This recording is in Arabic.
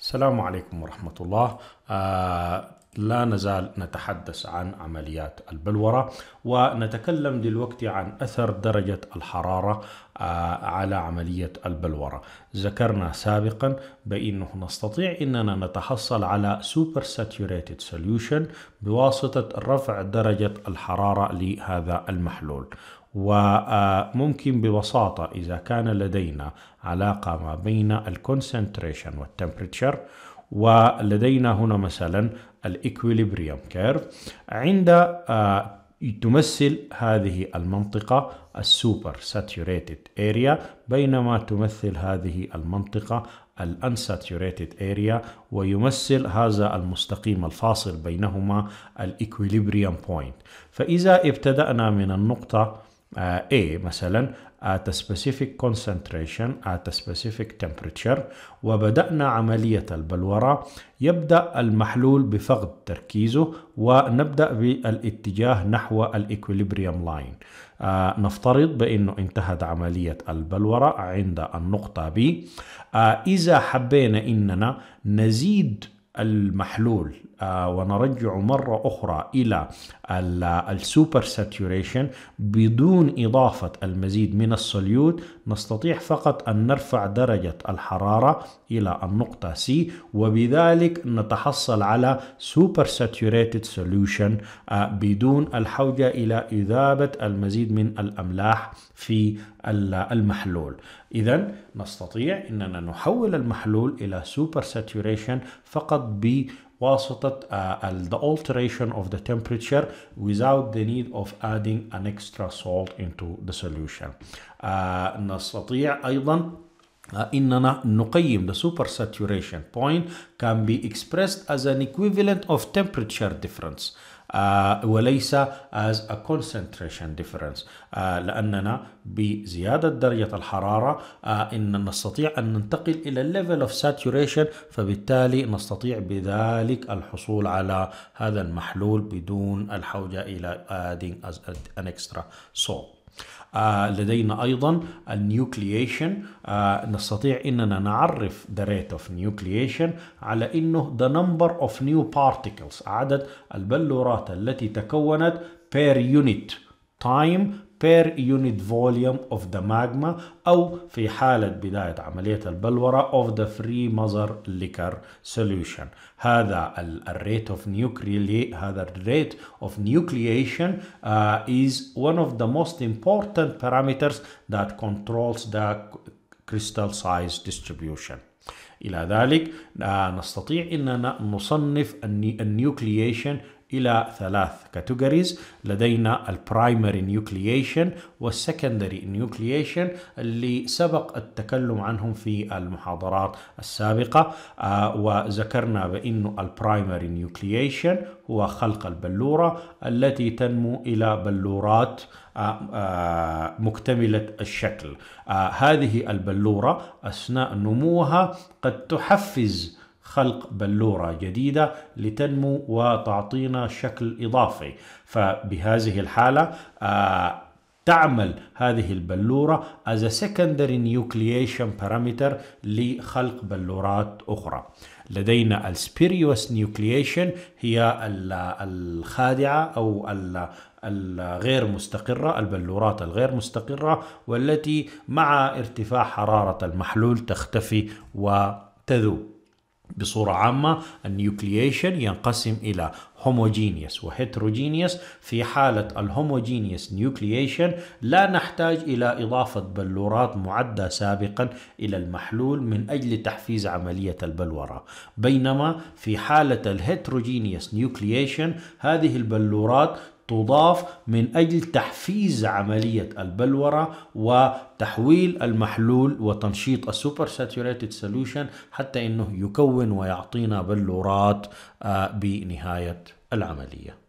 السلام عليكم ورحمة الله آه لا نزال نتحدث عن عمليات البلورة ونتكلم دلوقتي عن أثر درجة الحرارة آه، على عملية البلورة ذكرنا سابقا بأنه نستطيع أننا نتحصل على سوبر Saturated سوليوشن بواسطة رفع درجة الحرارة لهذا المحلول وممكن ببساطة إذا كان لدينا علاقة ما بين الكونسنتريشن والتمبريتشر ولدينا هنا مثلا الإكويليبريم كيرف عند آه، تمثل هذه المنطقة السوبر ساتوريتد اريا بينما تمثل هذه المنطقة الانساتوريتد اريا ويمثل هذا المستقيم الفاصل بينهما الايكويليبريم بوينت فإذا ابتدأنا من النقطة آه، a مثلا at a specific concentration at a specific temperature وبدأنا عملية البلورة يبدأ المحلول بفقد تركيزه ونبدأ بالاتجاه نحو الإكوليبريم لاين آه نفترض بأنه انتهت عملية البلورة عند النقطة B آه إذا حبينا إننا نزيد المحلول آه، ونرجعه مرة أخرى إلى السوبر ساتوريشن بدون إضافة المزيد من الصليود نستطيع فقط أن نرفع درجة الحرارة إلى النقطة C وبذلك نتحصل على سوبر ساتوريتد سوليوشن بدون الحوجة إلى إذابة المزيد من الأملاح في المحلول إذا نستطيع أننا نحول المحلول إلى سوبر ساتوريشن فقط ب Uh, the alteration of the temperature without the need of adding an extra salt into the solution. Uh, نستطيع أيضا uh, إننا نقيم the super saturation point can be expressed as an equivalent of temperature difference. آه، وليس as a concentration difference آه، لأننا بزيادة درجة الحرارة آه، إن نستطيع أن ننتقل إلى level of saturation فبالتالي نستطيع بذلك الحصول على هذا المحلول بدون الحوجة إلى adding as an extra salt آه، لدينا أيضا النيوكليشن آه، نستطيع أننا نعرف the rate of nucleation على أنه the number of new particles عدد البلورات التي تكونت per unit time per unit volume of the magma أو في حالة بداية عملية البلورة of the free mother liquor solution هذا ال rate of nucleation هذا ال rate of nucleation uh, is one of the most important parameters that controls the crystal size distribution إلى ذلك نستطيع أننا نصنف النيوكليشن إلى ثلاث كاتيجوريز لدينا البرايمري نيوكليشن والسكندري نيوكليشن اللي سبق التكلم عنهم في المحاضرات السابقة آه وذكرنا بأنه البرايمري نيوكليشن هو خلق البلورة التي تنمو إلى بلورات آه، آه، مكتملة الشكل آه، هذه البلورة أثناء نموها قد تحفز خلق بلورة جديدة لتنمو وتعطينا شكل إضافي فبهذه الحالة آه تعمل هذه البلورة as a secondary nucleation parameter لخلق بلورات أخرى لدينا السبيريوس نيوكليشن هي الخادعة أو الغير مستقرة البلورات الغير مستقرة والتي مع ارتفاع حرارة المحلول تختفي وتذوب بصورة عامة النيوكليشن ينقسم إلى هوموجينيوس وهيتروجينيوس في حالة الهوموجينيوس نيوكليشن لا نحتاج إلى إضافة بلورات معدة سابقا إلى المحلول من أجل تحفيز عملية البلورة بينما في حالة الهيتروجينيوس نيوكليشن هذه البلورات تضاف من أجل تحفيز عملية البلورة وتحويل المحلول وتنشيط السوبر ساتوريتد سوليوشن حتى أنه يكون ويعطينا بلورات آه، بنهاية العملية